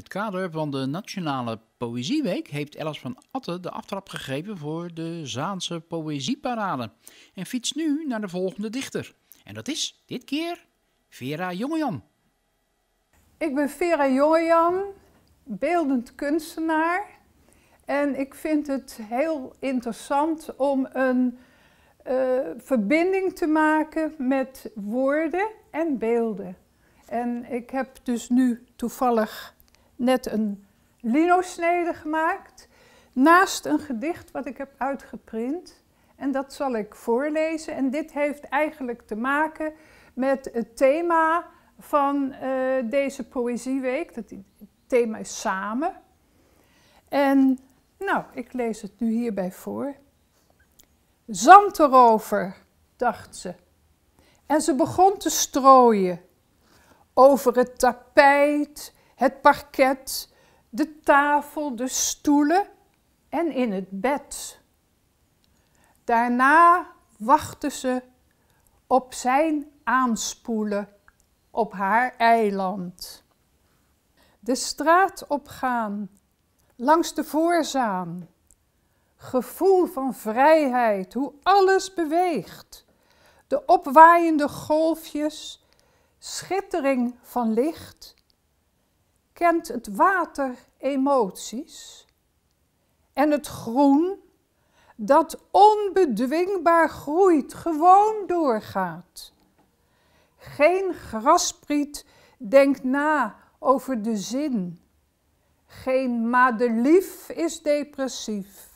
het kader van de Nationale Poëzieweek heeft Ellis van Atten de aftrap gegeven voor de Zaanse Poëzieparade. En fietst nu naar de volgende dichter. En dat is dit keer Vera Jongejan. Ik ben Vera Jongejan, beeldend kunstenaar. En ik vind het heel interessant om een eh, verbinding te maken met woorden en beelden. En ik heb dus nu toevallig net een linosnede gemaakt. Naast een gedicht wat ik heb uitgeprint. En dat zal ik voorlezen. En dit heeft eigenlijk te maken met het thema van eh, deze poëzieweek. Dat thema is samen. En nou, ik lees het nu hierbij voor. Zand erover, dacht ze. En ze begon te strooien over het tapijt het parket, de tafel, de stoelen en in het bed. Daarna wachten ze op zijn aanspoelen op haar eiland. De straat opgaan, langs de voorzaan. Gevoel van vrijheid, hoe alles beweegt. De opwaaiende golfjes, schittering van licht kent het water emoties en het groen dat onbedwingbaar groeit, gewoon doorgaat. Geen graspriet denkt na over de zin. Geen madelief is depressief.